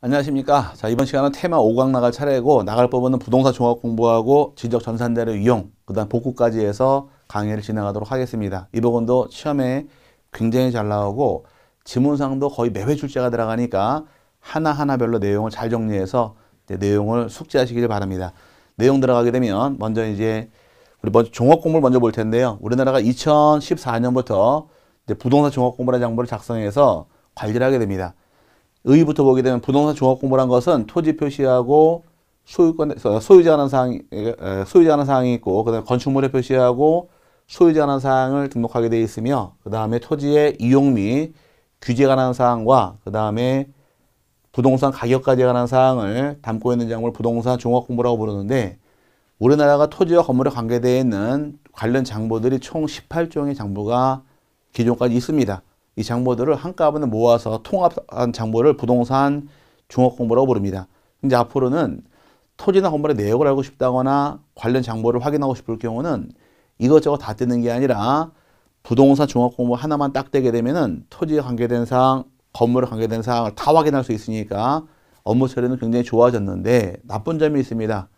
안녕하십니까. 자, 이번 시간은 테마 5강 나갈 차례고, 나갈 법은 부동산 종합 공부하고 지적 전산대를 이용, 그 다음 복구까지 해서 강의를 진행하도록 하겠습니다. 이 부분도 시험에 굉장히 잘 나오고, 지문상도 거의 매회 출제가 들어가니까 하나하나별로 내용을 잘 정리해서 내용을 숙지하시길 바랍니다. 내용 들어가게 되면 먼저 이제 우리 먼저 종합 공부를 먼저 볼 텐데요. 우리나라가 2014년부터 부동산 종합 공부라는 장부를 작성해서 관리를 하게 됩니다. 의부터 보게 되면 부동산 종합공모란 것은 토지 표시하고 소유권 소유자라는 사항 소유자라는 사항이 있고 그다음에 건축물에 표시하고 소유자라는 사항을 등록하게 되어 있으며 그다음에 토지의 이용 및 규제 관한 사항과 그다음에 부동산 가격까지 관한 사항을 담고 있는 장을 부동산 종합공모라고 부르는데 우리나라가 토지와 건물에 관계되어 있는 관련 장부들이 총 18종의 장부가 기존까지 있습니다. 이 장부들을 한꺼번에 모아서 통합한 장부를 부동산 종합공모라고 부릅니다. 이제 앞으로는 토지나 건물의 내역을 알고 싶다거나 관련 장부를 확인하고 싶을 경우는 이것저것 다 뜯는 게 아니라 부동산 종합공부 하나만 딱 떼게 되면은 토지에 관계된 사항, 건물에 관계된 사항을 다 확인할 수 있으니까 업무 처리는 굉장히 좋아졌는데 나쁜 점이 있습니다.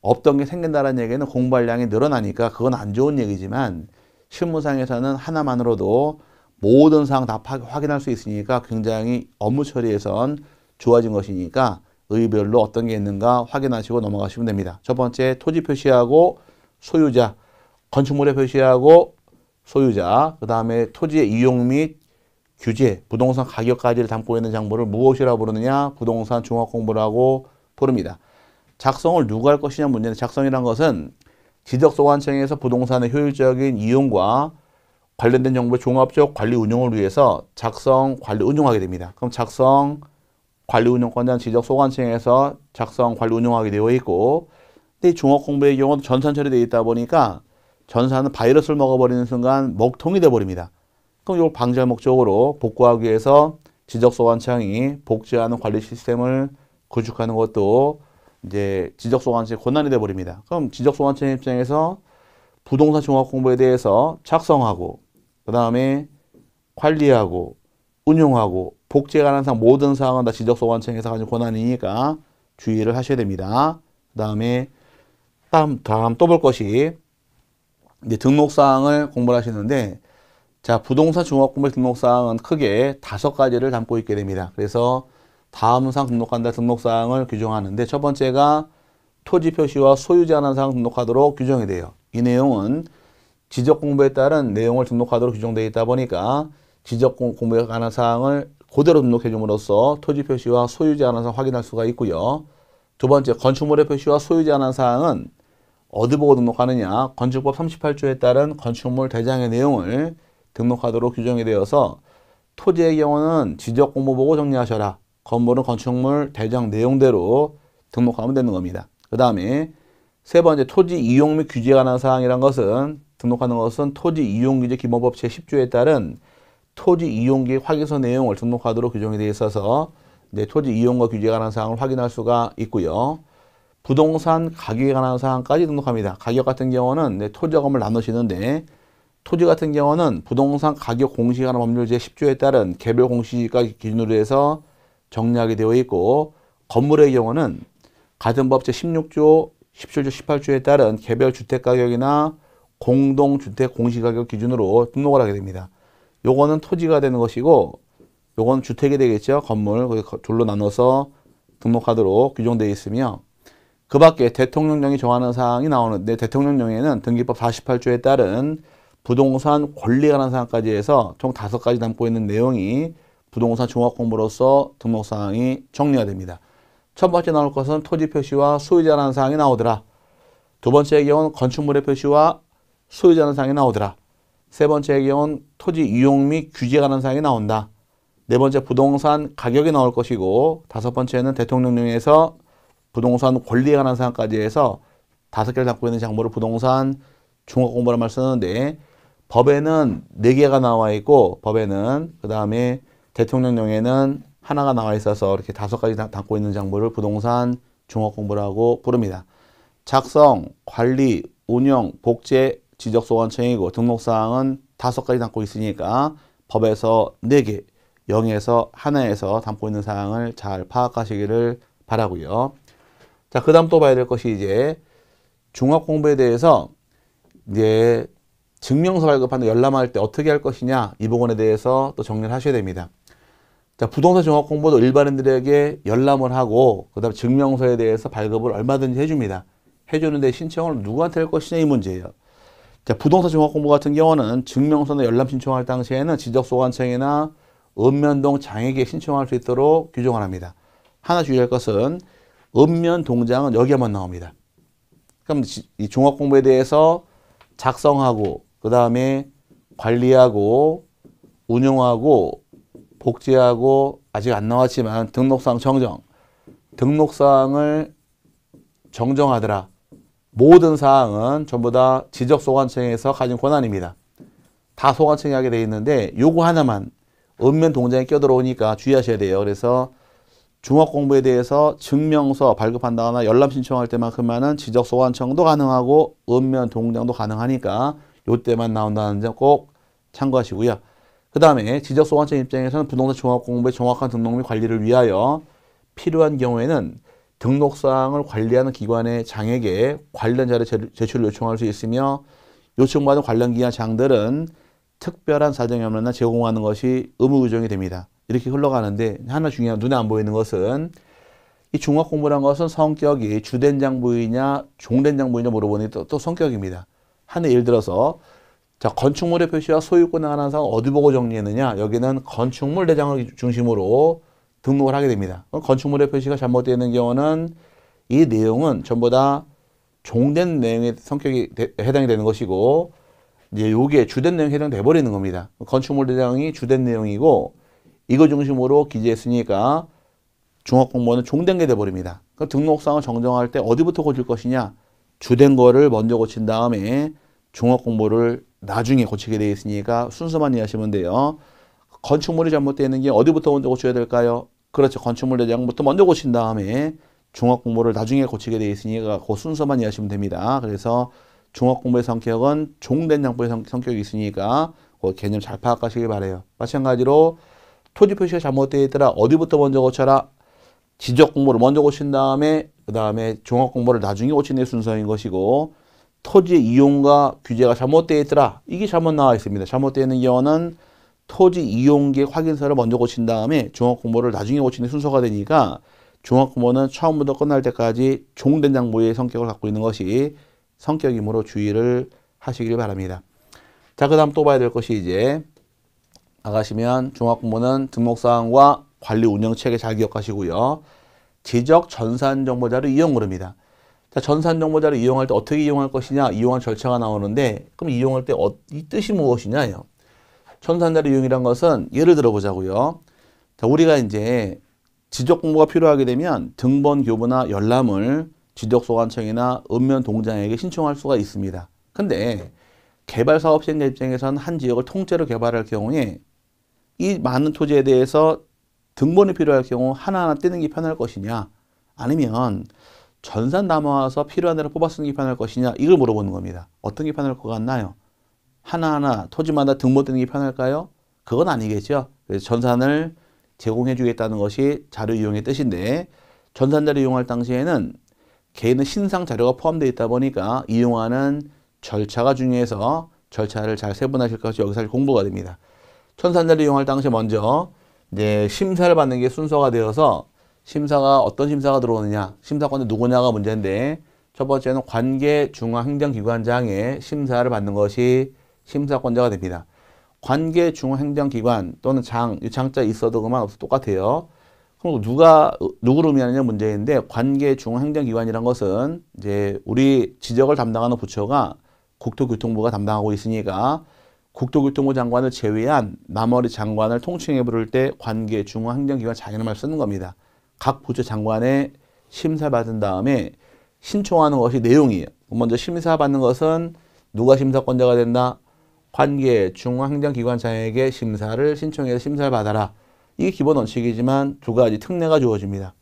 없던 게 생긴다라는 얘기는 공부할 양이 늘어나니까 그건 안 좋은 얘기지만 실무상에서는 하나만으로도 모든 사항 다 확인할 수 있으니까 굉장히 업무 처리에선 좋아진 것이니까 의별로 어떤 게 있는가 확인하시고 넘어가시면 됩니다. 첫 번째 토지 표시하고 소유자, 건축물의 표시하고 소유자, 그 다음에 토지의 이용 및 규제, 부동산 가격까지를 담고 있는 정보를 무엇이라고 부르느냐? 부동산 종합공부라고 부릅니다. 작성을 누가 할 것이냐 문제는 작성이란 것은 지적소관청에서 부동산의 효율적인 이용과 관련된 정보의 종합적 관리 운영을 위해서 작성, 관리, 운영하게 됩니다. 그럼 작성, 관리 운영권자는 지적 소관청에서 작성, 관리, 운영하게 되어 있고 근데 종합 공부의 경우는 전산 처리되어 있다 보니까 전산은 바이러스를 먹어버리는 순간 먹통이 돼버립니다. 그럼 이걸 방지할 목적으로 복구하기 위해서 지적소관청이 복제하는 관리 시스템을 구축하는 것도 이제 지적소관청의 권한이 돼버립니다. 그럼 지적소관청 입장에서 부동산 종합 공부에 대해서 작성하고 그 다음에 관리하고 운용하고 복제에 관한 상 모든 사항은 다 지적소관청에서 가진 권한이니까 주의를 하셔야 됩니다. 그 다음에 다음, 다음 또 볼 것이 이제 등록사항을 공부를 하시는데 자 부동산 종합공백 등록사항은 크게 다섯 가지를 담고 있게 됩니다. 그래서 다음 상 등록한다 등록사항을 규정하는데 첫 번째가 토지 표시와 소유자 하한 사항 등록하도록 규정이 돼요. 이 내용은 지적 공부에 따른 내용을 등록하도록 규정되어 있다 보니까 지적 공부에 관한 사항을 그대로 등록해 줌으로써 토지 표시와 소유지 관한 사 확인할 수가 있고요. 두 번째 건축물의 표시와 소유지 관한 사항은 어디 보고 등록하느냐 건축법 38조에 따른 건축물 대장의 내용을 등록하도록 규정이 되어서 토지의 경우는 지적 공부 보고 정리하셔라. 건물은 건축물 대장 내용대로 등록하면 되는 겁니다. 그 다음에 세 번째 토지 이용 및 규제에 관한 사항이란 것은 등록하는 것은 토지 이용규제 기본법 제10조에 따른 토지 이용계획 확인서 내용을 등록하도록 규정이 되어 있어서 이 토지 이용과 규제에 관한 사항을 확인할 수가 있고요. 부동산 가격에 관한 사항까지 등록합니다. 가격 같은 경우는 네, 토지자금을 나누시는데 토지 같은 경우는 부동산 가격 공시에 관한 법률 제10조에 따른 개별 공시가 기준으로 해서 정리하게 되어 있고 건물의 경우는 가은법 제16조, 17조, 18조에 따른 개별 주택가격이나 공동주택 공시가격 기준으로 등록을 하게 됩니다. 요거는 토지가 되는 것이고 요건 주택이 되겠죠. 건물 둘로 나눠서 등록하도록 규정되어 있으며 그 밖에 대통령령이 정하는 사항이 나오는데 네, 대통령령에는 등기법 48조에 따른 부동산 권리에 관한 사항까지 해서 총 다섯 가지 담고 있는 내용이 부동산 종합공부로서 등록사항이 정리가 됩니다. 첫 번째 나올 것은 토지 표시와 소유자라는 사항이 나오더라. 두번째 경우는 건축물의 표시와 소유자는 사항이 나오더라. 세 번째의 경우는 토지 이용 및 규제 관한 사항이 나온다. 네 번째 부동산 가격이 나올 것이고 다섯 번째는 대통령령에서 부동산 권리에 관한 사항까지 해서 다섯 개를 담고 있는 장부를 부동산 중업공부란 말 쓰는데 법에는 네 개가 나와 있고 법에는 그 다음에 대통령령에는 하나가 나와 있어서 이렇게 다섯 가지 담고 있는 장부를 부동산 중업공부라고 부릅니다. 작성, 관리, 운영, 복제, 지적소원청이고 등록사항은 다섯 가지 담고 있으니까 법에서 네개 영에서 하나에서 담고 있는 사항을 잘 파악하시기를 바라고요. 자, 그 다음 또 봐야 될 것이 이제 중학 공부에 대해서 이제 증명서 발급하는 열람할 때 어떻게 할 것이냐 이 부분에 대해서 또 정리를 하셔야 됩니다. 자, 부동산 종합 공부도 일반인들에게 열람을 하고 그다음 증명서에 대해서 발급을 얼마든지 해줍니다. 해주는데 신청을 누구한테 할 것이냐 이 문제예요. 부동산 종합공부 같은 경우는 증명서나 열람 신청할 당시에는 지적소관청이나 읍면동 장에게 신청할 수 있도록 규정을 합니다. 하나 주의할 것은 읍면 동장은 여기에만 나옵니다. 그럼 이 종합공부에 대해서 작성하고 그 다음에 관리하고 운영하고 복제하고 아직 안 나왔지만 등록사항 정정 등록사항을 정정하더라 모든 사항은 전부 다 지적 소관청에서 가진 권한입니다. 다 소관청이 하게 돼 있는데 요거 하나만 읍면 동장에 껴들어오니까 주의하셔야 돼요. 그래서 중학공부에 대해서 증명서 발급한다거나 열람 신청할 때만큼만은 지적 소관청도 가능하고 읍면 동장도 가능하니까 요때만 나온다는 점 꼭 참고하시고요. 그 다음에 지적 소관청 입장에서는 부동산 종합공부의 정확한 등록 및 관리를 위하여 필요한 경우에는 등록사항을 관리하는 기관의 장에게 관련 자료 제출을 요청할 수 있으며 요청받은 관련 기관 장들은 특별한 사정이 없나 제공하는 것이 의무 규정이 됩니다. 이렇게 흘러가는데 하나 중요한 눈에 안 보이는 것은 이 중학 공부란 것은 성격이 주된 장부이냐 종된 장부이냐 물어보니 또, 또 성격입니다. 한 예를 들어서 자 건축물의 표시와 소유권 하나상 어디 보고 정리했느냐 여기는 건축물 대장을 중심으로 등록을 하게 됩니다. 어, 건축물의 표시가 잘못되어 있는 경우는 이 내용은 전부 다 종된 내용의 성격이 되, 해당이 되는 것이고 이제 요게 주된 내용이 해당돼 버리는 겁니다. 건축물 대장이 주된 내용이고 이거 중심으로 기재했으니까 종합공무는 종된 게돼 버립니다. 그등록사항을 그러니까 정정할 때 어디부터 고칠 것이냐? 주된 거를 먼저 고친 다음에 종합 공부를 나중에 고치게 되어 있으니까 순서만 이해하시면 돼요. 건축물이 잘못되어 있는 게 어디부터 먼저 고쳐야 될까요? 그렇죠. 건축물 내장부터 먼저 고친 다음에 종합 공모를 나중에 고치게 되어 있으니까 그 순서만 이해하시면 됩니다. 그래서 종합 공모의 성격은 종된장부의 성격이 있으니까 그 개념 잘 파악하시길 바래요. 마찬가지로 토지 표시가 잘못되어 있더라 어디부터 먼저 고쳐라 지적 공모를 먼저 고친 다음에 그 다음에 종합 공모를 나중에 고치는 순서인 것이고 토지 이용과 규제가 잘못되어 있더라 이게 잘못 나와 있습니다. 잘못되어 있는 경우는 토지 이용계 확인서를 먼저 고친 다음에 종합공모를 나중에 고치는 순서가 되니까 종합공모는 처음부터 끝날 때까지 종된 장부의 성격을 갖고 있는 것이 성격이므로 주의를 하시길 바랍니다. 자, 그 다음 또 봐야 될 것이 이제 나가시면 종합공모는 등록사항과 관리 운영체계 잘 기억하시고요. 지적 전산 정보자를 이용 그럽니다. 자, 전산 정보자를 이용할 때 어떻게 이용할 것이냐, 이용한 절차가 나오는데 그럼 이용할 때이 어, 뜻이 무엇이냐요. 천산자리 유형이란 것은 예를 들어보자고요. 자, 우리가 이제 지적 공부가 필요하게 되면 등본 교부나 열람을 지적소관청이나 읍면동장에게 신청할 수가 있습니다. 근데 개발사업 시행자 입장에서는 한 지역을 통째로 개발할 경우에 이 많은 토지에 대해서 등본이 필요할 경우 하나하나 떼는 게 편할 것이냐 아니면 전산 남아와서 필요한 대로 뽑아 쓰는 게 편할 것이냐 이걸 물어보는 겁니다. 어떤 게 편할 것 같나요? 하나하나 토지마다 등록되는 게 편할까요? 그건 아니겠죠. 그래서 전산을 제공해 주겠다는 것이 자료 이용의 뜻인데 전산자료 이용할 당시에는 개인의 신상 자료가 포함되어 있다 보니까 이용하는 절차가 중요해서 절차를 잘 세분하실 것이 여기서 공부가 됩니다. 전산자료 이용할 당시 먼저 이제 심사를 받는 게 순서가 되어서 심사가 어떤 심사가 들어오느냐, 심사관이 누구냐가 문제인데 첫 번째는 관계 중앙행정기관장의 심사를 받는 것이 심사권자가 됩니다. 관계 중앙행정기관 또는 장, 유창자 있어도 그만 없어 똑같아요. 그럼 누가 누구를 의미하느냐 문제인데 관계 중앙행정기관이란 것은 이제 우리 지적을 담당하는 부처가 국토교통부가 담당하고 있으니까 국토교통부 장관을 제외한 나머지 장관을 통칭해 부를 때 관계 중앙행정기관 장이라는 쓰는 겁니다. 각 부처 장관의 심사받은 다음에 신청하는 것이 내용이에요. 먼저 심사받는 것은 누가 심사권자가 된다? 관계 중앙행정기관장에게 심사를 신청해서 심사를 받아라. 이게 기본 원칙이지만 두 가지 특례가 주어집니다.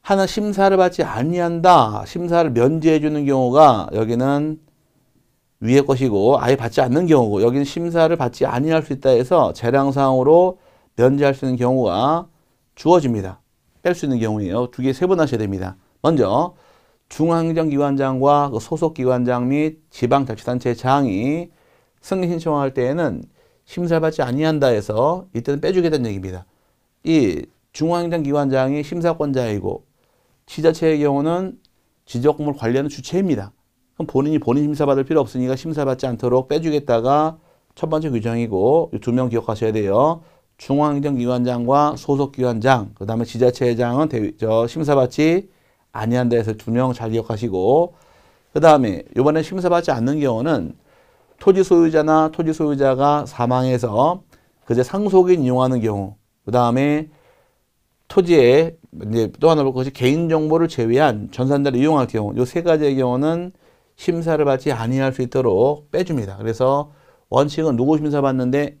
하나 심사를 받지 아니한다. 심사를 면제해 주는 경우가 여기는 위의 것이고 아예 받지 않는 경우고 여기는 심사를 받지 아니할 수 있다 해서 재량상으로 면제할 수 있는 경우가 주어집니다. 뺄 수 있는 경우예요. 두 개 세분하셔야 됩니다. 먼저 중앙행정기관장과 그 소속기관장 및 지방자치단체 장이 승인 신청할 때에는 심사받지 아니한다 해서 이때는 빼주겠다는 얘기입니다. 이 중앙행정기관장이 심사권자이고 지자체의 경우는 지적금 관리하는 주체입니다. 그럼 본인이 본인 심사받을 필요 없으니까 심사받지 않도록 빼주겠다가 첫 번째 규정이고 두 명 기억하셔야 돼요. 중앙행정기관장과 소속기관장, 그 다음에 지자체장은 저 심사받지 아니한다 해서 두 명 잘 기억하시고 그 다음에 이번에 심사받지 않는 경우는 토지 소유자나 토지 소유자가 사망해서 그제 상속인 이용하는 경우 그 다음에 토지에 이제 또 하나 볼 것이 개인정보를 제외한 전산자를 이용할 경우 요 세 가지의 경우는 심사를 받지 아니할 수 있도록 빼줍니다. 그래서 원칙은 누구 심사받는데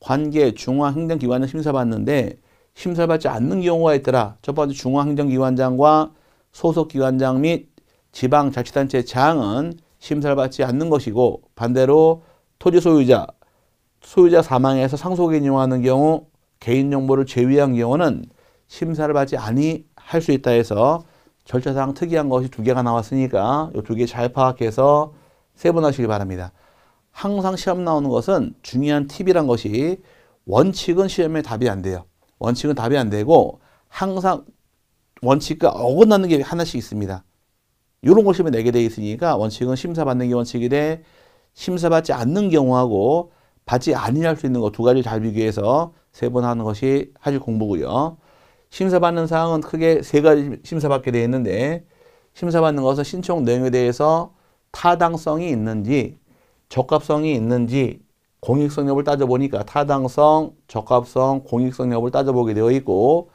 관계 중앙행정기관장 심사받는데 심사받지 않는 경우가 있더라. 첫 번째 중앙행정기관장과 소속기관장 및 지방자치단체 장은 심사를 받지 않는 것이고 반대로 토지 소유자, 소유자 사망에서 상속에 이용하는 경우 개인정보를 제외한 경우는 심사를 받지 아니 할 수 있다 해서 절차상 특이한 것이 두 개가 나왔으니까 이 두 개 잘 파악해서 세분하시기 바랍니다. 항상 시험 나오는 것은 중요한 팁이란 것이 원칙은 시험에 답이 안 돼요. 원칙은 답이 안 되고 항상 원칙과 어긋나는 게 하나씩 있습니다. 이런 걸 시험에 내게 네 돼 있으니까 원칙은 심사받는 게원칙이래 심사받지 않는 경우하고 받지 아니할 수 있는 거 두 가지 를잘 비교해서 세 번 하는 것이 사실 공부고요. 심사받는 사항은 크게 세 가지 심사받게 돼 있는데 심사받는 것은 신청 내용에 대해서 타당성이 있는지 적합성이 있는지 공익성 여부를 따져보니까 타당성, 적합성, 공익성 여부를 따져보게 되어 있고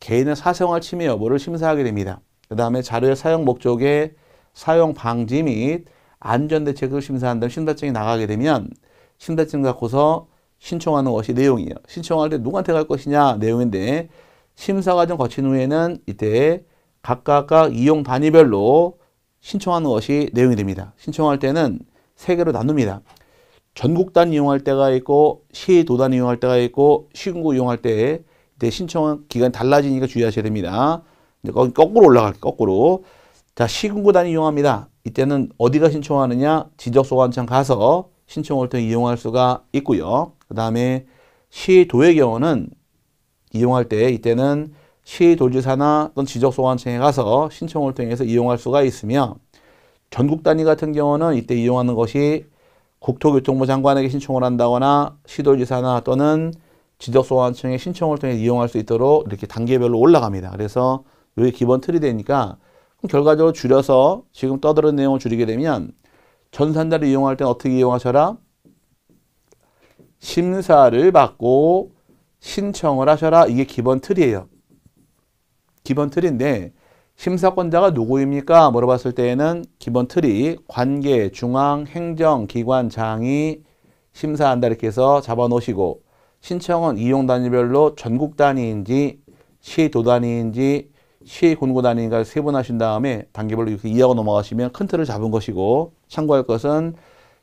개인의 사생활 침해 여부를 심사하게 됩니다. 그 다음에 자료의 사용 목적의 사용 방지 및 안전 대책을 심사한다면 신발증이 나가게 되면 신발증 갖고서 신청하는 것이 내용이에요. 신청할 때 누구한테 갈 것이냐 내용인데 심사 과정 거친 후에는 이때 각각 이용 단위별로 신청하는 것이 내용이 됩니다. 신청할 때는 세 개로 나눕니다. 전국 단 이용할 때가 있고 시 도단 이용할 때가 있고 시군구 이용할 때 이때 신청 기간 이 달라지니까 주의하셔야 됩니다. 네, 거꾸로 올라갈게 거꾸로. 자 시군구단이 이용합니다. 이때는 어디가 신청하느냐 지적소관청 가서 신청을 통해 이용할 수가 있고요. 그 다음에 시도의 경우는 이용할 때 이때는 시도지사나 또는 지적소관청에 가서 신청을 통해서 이용할 수가 있으며 전국 단위 같은 경우는 이때 이용하는 것이 국토교통부 장관에게 신청을 한다거나 시도지사나 또는 지적소관청에 신청을 통해 이용할 수 있도록 이렇게 단계별로 올라갑니다. 그래서 이게 기본 틀이 되니까 결과적으로 줄여서 지금 떠드는 내용을 줄이게 되면 전산자를 이용할 때 어떻게 이용하셔라? 심사를 받고 신청을 하셔라. 이게 기본 틀이에요. 기본 틀인데 심사권자가 누구입니까? 물어봤을 때에는 기본 틀이 관계, 중앙, 행정, 기관, 장이 심사한다 이렇게 해서 잡아놓으시고 신청은 이용 단위별로 전국 단위인지 시도 단위인지 시의 권고단위가 세번 하신 다음에 단계별로 이렇게 이하고 넘어가시면 큰 틀을 잡은 것이고 참고할 것은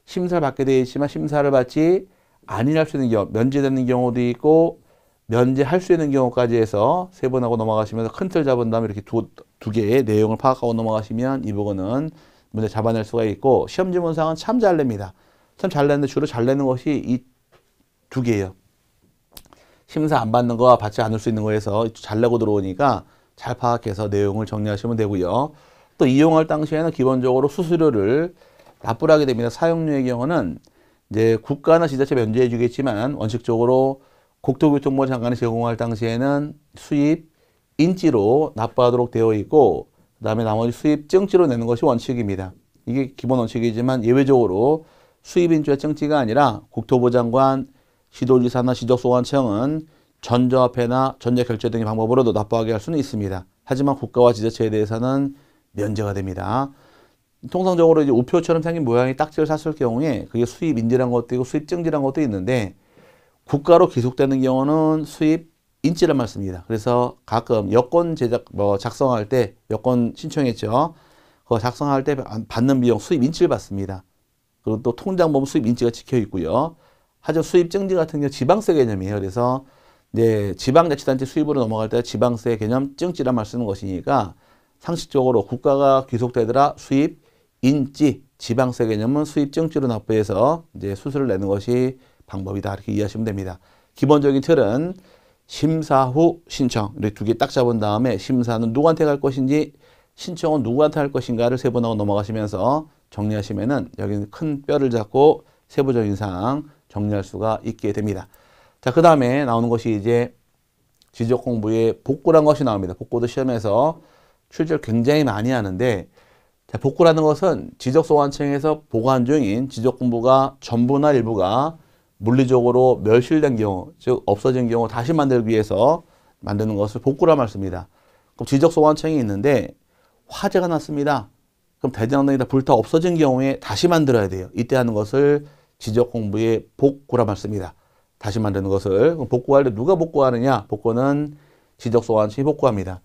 심사를 받게 되어 있지만 심사를 받지 아니할 수 있는 경우, 면제되는 경우도 있고 면제할 수 있는 경우까지 해서 세번 하고 넘어가시면서 큰틀 잡은 다음에 이렇게 두, 두 개의 내용을 파악하고 넘어가시면 이 부분은 문제 잡아낼 수가 있고 시험 지문상은 참 잘 냅니다. 참잘 내는데 주로 잘 내는 것이 이 두 개예요. 심사 안 받는 거와 받지 않을 수 있는 거에서 잘 내고 들어오니까 잘 파악해서 내용을 정리하시면 되고요. 또 이용할 당시에는 기본적으로 수수료를 납부하게 됩니다. 사용료의 경우는 이제 국가나 지자체 면제해 주겠지만 원칙적으로 국토교통부 장관이 제공할 당시에는 수입 인지로 납부하도록 되어 있고 그 다음에 나머지 수입 증지로 내는 것이 원칙입니다. 이게 기본 원칙이지만 예외적으로 수입 인지와 증지가 아니라 국토부 장관, 시도지사나 지적소관청은 전자화폐나 전자결제 등의 방법으로도 납부하게 할 수는 있습니다. 하지만 국가와 지자체에 대해서는 면제가 됩니다. 통상적으로 이제 우표처럼 생긴 모양의 딱지를 샀을 경우에 그게 수입 인지란 것도 있고 수입 증지란 것도 있는데 국가로 기속되는 경우는 수입 인지란 말씀입니다. 그래서 가끔 여권 제작 뭐 작성할 때 여권 신청했죠. 그거 작성할 때 받는 비용 수입 인지를 받습니다. 그리고 또 통장 보면 수입 인지가 찍혀 있고요. 하지만 수입 증지 같은 경우 지방세 개념이에요. 그래서 네, 지방자치단체 수입으로 넘어갈 때 지방세 개념 증지란 말쓰는 것이니까 상식적으로 국가가 귀속되더라 수입 인지 지방세 개념은 수입 증지로 납부해서 이제 수수를 내는 것이 방법이다 이렇게 이해하시면 됩니다. 기본적인 틀은 심사 후 신청 이렇게 두 개 딱 잡은 다음에 심사는 누구한테 갈 것인지 신청은 누구한테 할 것인가를 세번 하고 넘어가시면서 정리하시면은 여기는 큰 뼈를 잡고 세부적인 사항 정리할 수가 있게 됩니다. 자, 그 다음에 나오는 것이 이제 지적 공부의 복구란 것이 나옵니다. 복구도 시험에서 출제를 굉장히 많이 하는데 자, 복구라는 것은 지적 소환청에서 보관 중인 지적 공부가 전부나 일부가 물리적으로 멸실된 경우, 즉 없어진 경우 다시 만들기 위해서 만드는 것을 복구라 말씀입니다. 그럼 지적 소환청이 있는데 화재가 났습니다. 그럼 대장동이 다 불타 없어진 경우에 다시 만들어야 돼요. 이때 하는 것을 지적 공부의 복구라 말씀입니다. 다시 만드는 것을 복구할 때 누가 복구하느냐? 복구는 지적 소환시 복구합니다.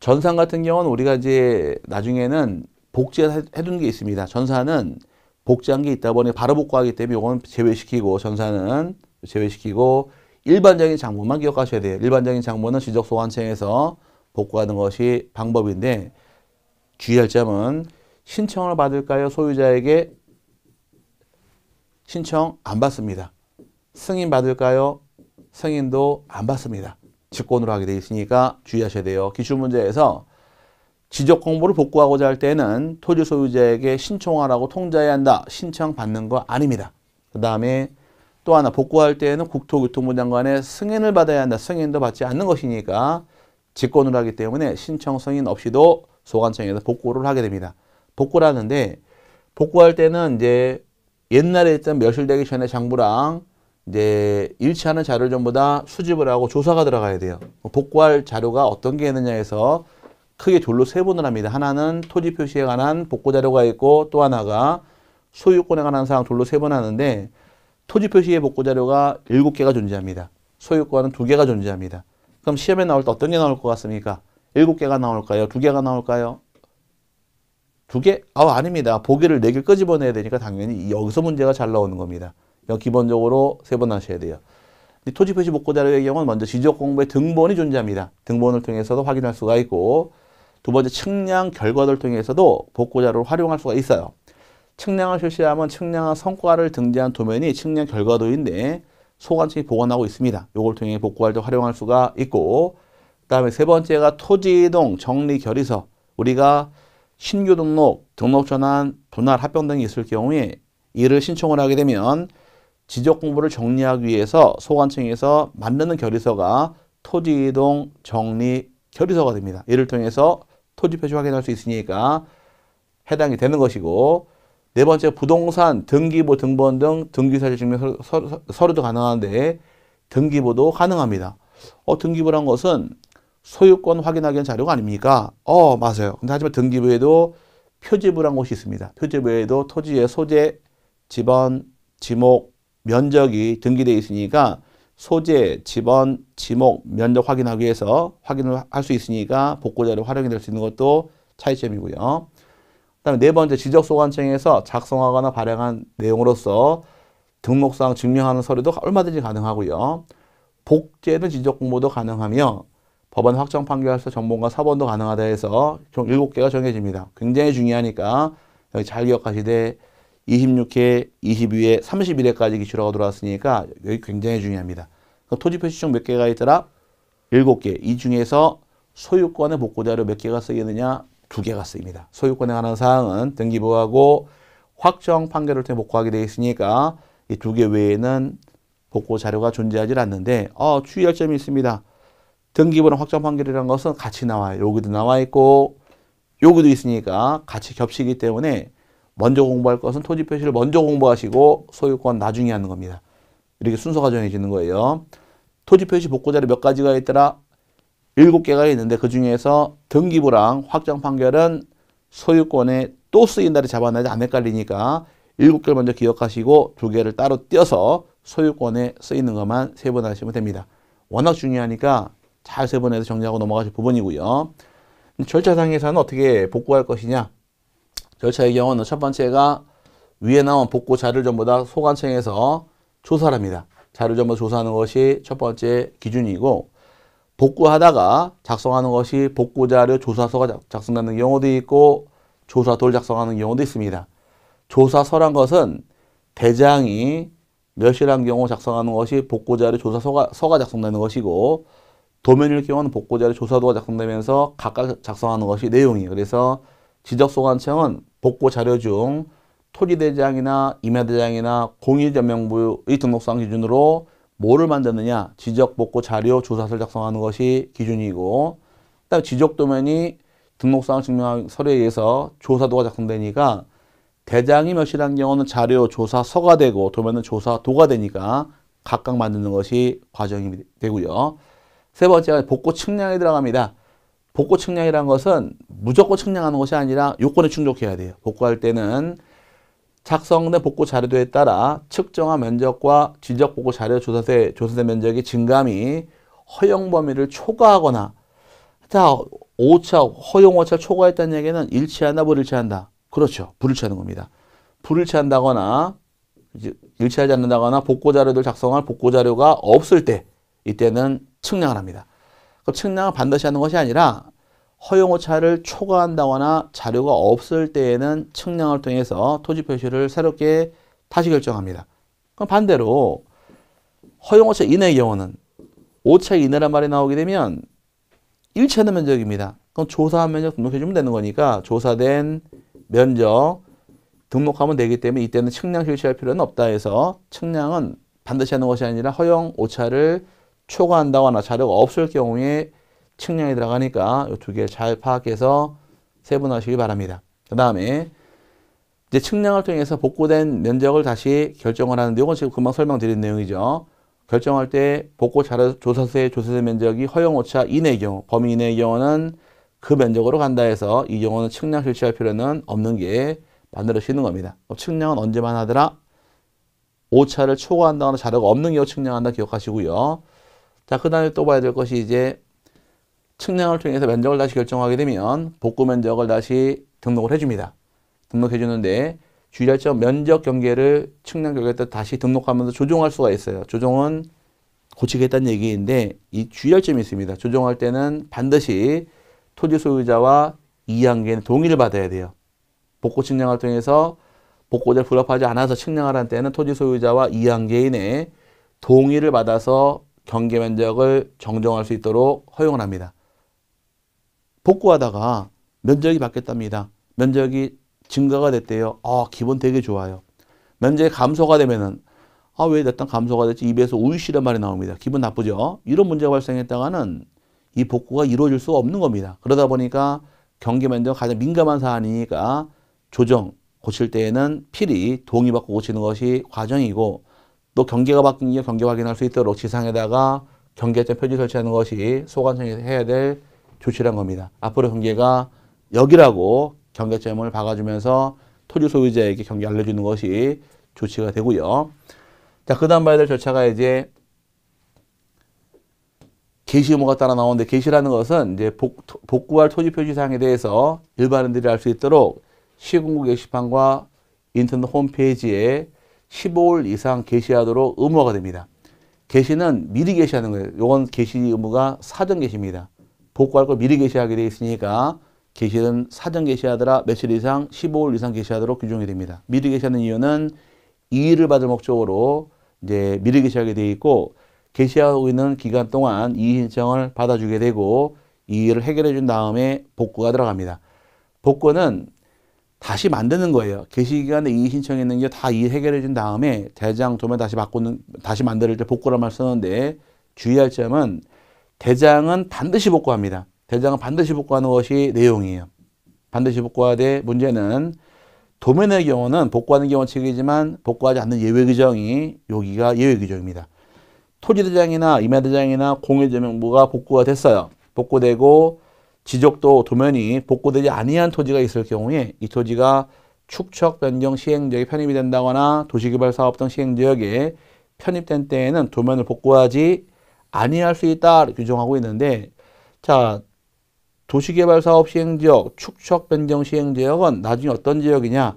전산 같은 경우는 우리가 이제 나중에는 복제해둔 게 있습니다. 전산은 복제한 게 있다 보니 바로 복구하기 때문에 이건 제외시키고 전산은 제외시키고 일반적인 장부만 기억하셔야 돼요. 일반적인 장부는 지적 소환청에서 복구하는 것이 방법인데 주의할 점은 신청을 받을까요? 소유자에게 신청 안 받습니다. 승인 받을까요? 승인도 안 받습니다. 직권으로 하게 되어 있으니까 주의하셔야 돼요. 기출문제에서 지적 공부를 복구하고자 할 때는 토지 소유자에게 신청하라고 통지해야 한다. 신청 받는 거 아닙니다. 그 다음에 또 하나 복구할 때에는 국토교통부 장관의 승인을 받아야 한다. 승인도 받지 않는 것이니까 직권으로 하기 때문에 신청 승인 없이도 소관청에서 복구를 하게 됩니다. 복구를 하는데 복구할 때는 이제 옛날에 있던 멸실되기 전에 장부랑 이제 일치하는 자료를 전부 다 수집을 하고 조사가 들어가야 돼요. 뭐 복구할 자료가 어떤 게 있느냐 해서 크게 둘로 세분을 합니다. 하나는 토지 표시에 관한 복구 자료가 있고 또 하나가 소유권에 관한 사항 둘로 세분하는데 토지 표시의 복구 자료가 일곱 개가 존재합니다. 소유권은 두개가 존재합니다. 그럼 시험에 나올 때 어떤 게 나올 것 같습니까? 일곱 개가 나올까요? 두개가 나올까요? 2개? 아, 아닙니다. 보기를 네개 끄집어내야 되니까 당연히 여기서 문제가 잘 나오는 겁니다. 기본적으로 세 번 하셔야 돼요. 토지 표시 복구 자료의 경우는 먼저 지적 공부의 등본이 존재합니다. 등본을 통해서도 확인할 수가 있고 두 번째 측량 결과를 통해서도 복구 자료를 활용할 수가 있어요. 측량을 실시하면 측량한 성과를 등재한 도면이 측량 결과도인데 소관청이 보관하고 있습니다. 이걸 통해 복구할 때 활용할 수가 있고 그 다음에 세 번째가 토지이동 정리 결의서 우리가 신규 등록, 등록 전환, 분할, 합병 등이 있을 경우에 이를 신청을 하게 되면 지적 공부를 정리하기 위해서 소관청에서 만드는 결의서가 토지 이동 정리 결의서가 됩니다. 이를 통해서 토지 표시 확인할 수 있으니까 해당이 되는 것이고 네 번째 부동산 등기부 등본 등 등기사실 증명 서류, 도 가능한데 등기부도 가능합니다. 어 등기부란 것은 소유권 확인하기 위한 자료가 아닙니까? 어 맞아요. 근데 하지만 등기부에도 표지부란 곳이 있습니다. 표지부에도 토지의 소재, 지번, 지목, 면적이 등기돼 있으니까 소재, 집원, 지목, 면적 확인하기 위해서 확인을 할 수 있으니까 복구자료 활용이 될 수 있는 것도 차이점이고요. 그 다음에 네 번째 지적소관청에서 작성하거나 발행한 내용으로서 등록사항 증명하는 서류도 얼마든지 가능하고요. 복제는 지적공모도 가능하며 법원 확정 판결서 전문가 사본도 가능하다 해서 총 7개가 정해집니다. 굉장히 중요하니까 여기 잘 기억하시되 26회, 22회, 31회까지 기출하고 들어왔으니까 여기 굉장히 중요합니다. 그 토지 표시증 몇 개가 있더라? 7개. 이 중에서 소유권의 복구자료 몇 개가 쓰이느냐? 두 개가 쓰입니다. 소유권에 관한 사항은 등기부하고 확정 판결을 통해 복구하게 되어 있으니까 이 두 개 외에는 복구 자료가 존재하지 않는데 어, 주의할 점이 있습니다. 등기부랑 확정 판결이라는 것은 같이 나와요. 여기도 나와 있고 여기도 있으니까 같이 겹치기 때문에 먼저 공부할 것은 토지 표시를 먼저 공부하시고 소유권 나중에 하는 겁니다. 이렇게 순서가 정해지는 거예요. 토지 표시 복구자료 몇 가지가 있더라? 일곱 개가 있는데 그 중에서 등기부랑 확정 판결은 소유권에 또 쓰인다를 잡아놔야지 안 헷갈리니까 일곱 개를 먼저 기억하시고 두 개를 따로 떼어서 소유권에 쓰이는 것만 세분하시면 됩니다. 워낙 중요하니까 잘 세분해서 정리하고 넘어가실 부분이고요. 절차상에서는 어떻게 복구할 것이냐? 절차의 경우는 첫 번째가 위에 나온 복고 자료 전부 다 소관청에서 조사를 합니다. 자료 전부 조사하는 것이 첫 번째 기준이고 복구하다가 작성하는 것이 복구자료 조사서가 작성되는 경우도 있고 조사돌 작성하는 경우도 있습니다. 조사서란 것은 대장이 멸실한 경우 작성하는 것이 복구자료 조사서가 서가 작성되는 것이고 도면일 경우는 복구자료 조사도가 작성되면서 각각 작성하는 것이 내용이에요. 그래서 지적소관청은 복고 자료 중 토지대장이나 임야대장이나 공인전명부의 등록상 기준으로 뭐를 만드느냐 지적 복고 자료 조사서를 작성하는 것이 기준이고 그다음 지적 도면이 등록상을 증명 서류에 의해서 조사도가 작성되니까 대장이 몇이라 경우는 자료 조사서가 되고 도면은 조사도가 되니까 각각 만드는 것이 과정이 되고요. 세 번째가 복고 측량에 들어갑니다. 복고 측량이라는 것은 무조건 측량하는 것이 아니라 요건에 충족해야 돼요. 복구할 때는 작성된 복구 자료도에 따라 측정한 면적과 지적 복구 자료 조사세 조사된 면적이 증감이 허용 범위를 초과하거나 자 오차 허용 오차 초과했다는 얘기는 일치한다 불일치한다 그렇죠 불일치하는 겁니다 불일치한다거나 일치하지 않는다거나 복구 자료를 작성할 복구 자료가 없을 때 이때는 측량을 합니다 그 측량을 반드시 하는 것이 아니라 허용 오차를 초과한다거나 자료가 없을 때에는 측량을 통해서 토지 표시를 새롭게 다시 결정합니다. 그럼 반대로 허용 오차 이내의 경우는 오차 이내란 말이 나오게 되면 일체하는 면적입니다. 그럼 조사한 면적 등록해주면 되는 거니까 조사된 면적 등록하면 되기 때문에 이때는 측량 실시할 필요는 없다 해서 측량은 반드시 하는 것이 아니라 허용 오차를 초과한다거나 자료가 없을 경우에 측량이 들어가니까 이 두 개 잘 파악해서 세분하시기 바랍니다. 그 다음에 이제 측량을 통해서 복구된 면적을 다시 결정을 하는데 이건 지금 금방 설명드린 내용이죠. 결정할 때 복구 자료 조사서의 조사된 면적이 허용 오차 이내의 경우, 범위 이내의 경우는 그 면적으로 간다 해서 이 경우는 측량 실시할 필요는 없는 게 만들어지는 겁니다. 측량은 언제만 하더라? 오차를 초과한다거나 자료가 없는 경우 측량한다 기억하시고요. 자, 그 다음에 또 봐야 될 것이 이제 측량을 통해서 면적을 다시 결정하게 되면 복구 면적을 다시 등록을 해줍니다. 등록해 주는데 주의할 점 면적 경계를 측량 결과에 따라 다시 등록하면서 조정할 수가 있어요. 조정은 고치겠다는 얘기인데 이 주의할 점이 있습니다. 조정할 때는 반드시 토지 소유자와 이항계는 동의를 받아야 돼요. 복구 측량을 통해서 복구를 불합하지 않아서 측량하라는 때는 토지 소유자와 이항계인의 동의를 받아서 경계 면적을 정정할 수 있도록 허용을 합니다. 복구하다가 면적이 바뀌었답니다. 면적이 증가가 됐대요. 아, 기분 되게 좋아요. 면적이 감소가 되면은 아, 왜 일단 감소가 됐지? 입에서 우유씨란 말이 나옵니다. 기분 나쁘죠? 이런 문제가 발생했다가는 이 복구가 이루어질 수가 없는 겁니다. 그러다 보니까 경계 면적 가장 민감한 사안이니까 조정, 고칠 때에는 필히 동의받고 고치는 것이 과정이고 또 경계가 바뀐 이유 경계 확인할 수 있도록 지상에다가 경계점 표지 설치하는 것이 소관청에서 해야 될 조치란 겁니다. 앞으로 경계가 여기라고 경계점을 박아주면서 토지 소유자에게 경계 알려주는 것이 조치가 되고요. 자, 그 다음 봐야 될 절차가 이제 게시 의무가 따라 나오는데 게시라는 것은 이제 복, 복구할 토지 표지 사항에 대해서 일반인들이 알 수 있도록 시군구 게시판과 인터넷 홈페이지에 15일 이상 개시하도록 의무화가 됩니다. 개시는 미리 개시하는 거예요. 요건 개시 의무가 사전 개시입니다. 복구할 걸 미리 개시하게 돼 있으니까 개시는 사전 개시하더라 며칠 이상 15일 이상 개시하도록 규정이 됩니다. 미리 개시하는 이유는 이의를 받을 목적으로 이제 미리 개시하게 돼 있고 개시하고 있는 기간 동안 이의 신청을 받아주게 되고 이의를 해결해 준 다음에 복구가 들어갑니다. 복구는 다시 만드는 거예요. 개시 그 기간에 이의 신청했는 게 다이 해결해 준 다음에 대장 도면 다시 바꾸는 다시 만들 때 복구란말 쓰는데 주의할 점은 대장은 반드시 복구합니다. 대장은 반드시 복구하는 것이 내용이에요. 반드시 복구해야 문제는 도면의 경우는 복구하는 경우 책이지만 복구하지 않는 예외 규정이 여기가 예외 규정입니다. 토지대장이나 임야대장이나 공유조명부가 복구가 됐어요. 복구되고 지적도 도면이 복구되지 아니한 토지가 있을 경우에 이 토지가 축척 변경 시행지역에 편입이 된다거나 도시개발 사업 등 시행지역에 편입된 때에는 도면을 복구하지 아니할 수 있다 규정하고 있는데 자 도시개발 사업 시행지역 축척 변경 시행지역은 나중에 어떤 지역이냐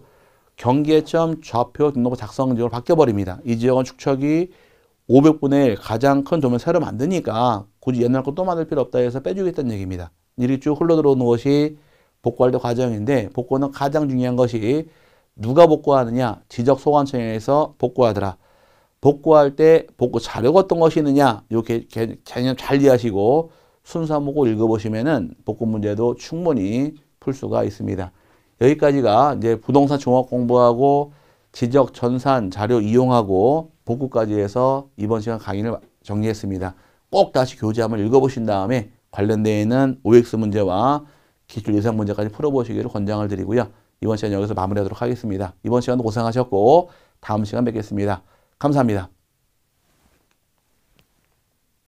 경계점 좌표 등록 작성지역으로 바뀌어 버립니다. 이 지역은 축척이 500분의 1 가장 큰 도면 새로 만드니까 굳이 옛날 거 또 만들 필요 없다 해서 빼주겠다는 얘기입니다. 일이 쭉 흘러들어오는 것이 복구할 때 과정인데 복구는 가장 중요한 것이 누가 복구하느냐 지적 소관청에서 복구하더라. 복구할 때 복구 자료가 어떤 것이 있느냐 이렇게 개념 잘 이해하시고 순서한 보고 읽어보시면은 복구 문제도 충분히 풀 수가 있습니다. 여기까지가 이제 부동산 종합 공부하고 지적 전산 자료 이용하고 복구까지 해서 이번 시간 강의를 정리했습니다. 꼭 다시 교재 한번 읽어보신 다음에 관련되어 있는 OX 문제와 기출 예상 문제까지 풀어보시기를 권장을 드리고요. 이번 시간 여기서 마무리하도록 하겠습니다. 이번 시간도 고생하셨고 다음 시간 뵙겠습니다. 감사합니다.